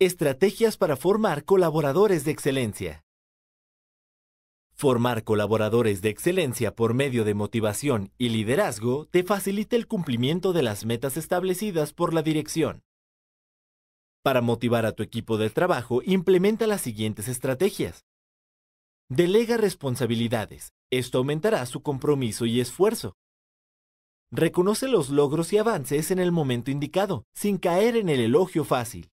Estrategias para formar colaboradores de excelencia. Formar colaboradores de excelencia por medio de motivación y liderazgo te facilita el cumplimiento de las metas establecidas por la dirección. Para motivar a tu equipo de trabajo, implementa las siguientes estrategias. Delega responsabilidades. Esto aumentará su compromiso y esfuerzo. Reconoce los logros y avances en el momento indicado, sin caer en el elogio fácil.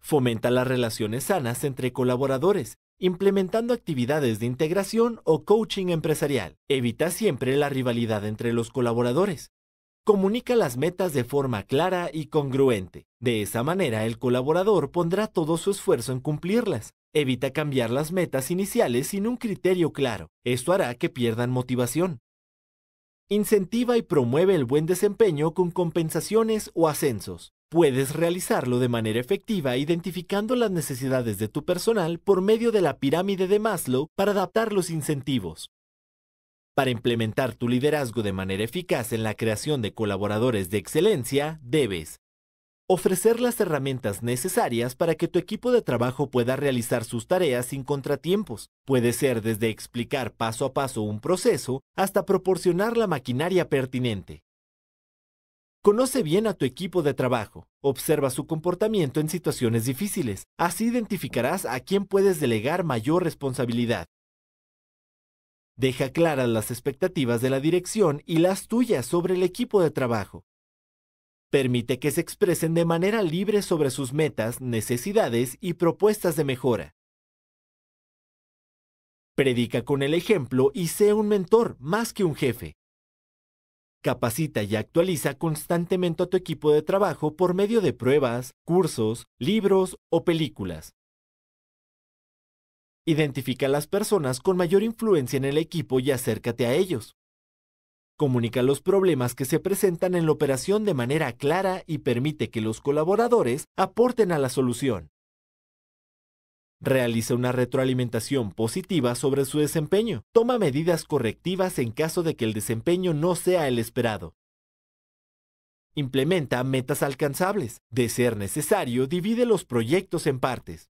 Fomenta las relaciones sanas entre colaboradores, implementando actividades de integración o coaching empresarial. Evita siempre la rivalidad entre los colaboradores. Comunica las metas de forma clara y congruente. De esa manera, el colaborador pondrá todo su esfuerzo en cumplirlas. Evita cambiar las metas iniciales sin un criterio claro. Esto hará que pierdan motivación. Incentiva y promueve el buen desempeño con compensaciones o ascensos. Puedes realizarlo de manera efectiva identificando las necesidades de tu personal por medio de la pirámide de Maslow para adaptar los incentivos. Para implementar tu liderazgo de manera eficaz en la creación de colaboradores de excelencia, debes ofrecer las herramientas necesarias para que tu equipo de trabajo pueda realizar sus tareas sin contratiempos. Puede ser desde explicar paso a paso un proceso hasta proporcionar la maquinaria pertinente. Conoce bien a tu equipo de trabajo. Observa su comportamiento en situaciones difíciles. Así identificarás a quién puedes delegar mayor responsabilidad. Deja claras las expectativas de la dirección y las tuyas sobre el equipo de trabajo. Permite que se expresen de manera libre sobre sus metas, necesidades y propuestas de mejora. Predica con el ejemplo y sé un mentor más que un jefe. Capacita y actualiza constantemente a tu equipo de trabajo por medio de pruebas, cursos, libros o películas. Identifica a las personas con mayor influencia en el equipo y acércate a ellos. Comunica los problemas que se presentan en la operación de manera clara y permite que los colaboradores aporten a la solución. Realiza una retroalimentación positiva sobre su desempeño. Toma medidas correctivas en caso de que el desempeño no sea el esperado. Implementa metas alcanzables. De ser necesario, divide los proyectos en partes.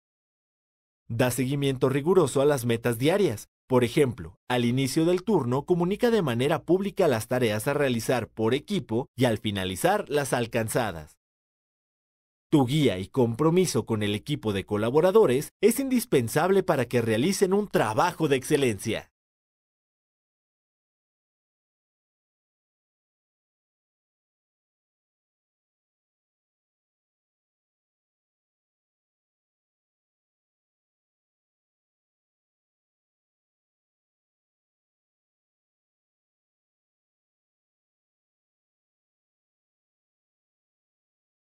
Da seguimiento riguroso a las metas diarias. Por ejemplo, al inicio del turno comunica de manera pública las tareas a realizar por equipo y al finalizar las alcanzadas. Tu guía y compromiso con el equipo de colaboradores es indispensable para que realicen un trabajo de excelencia.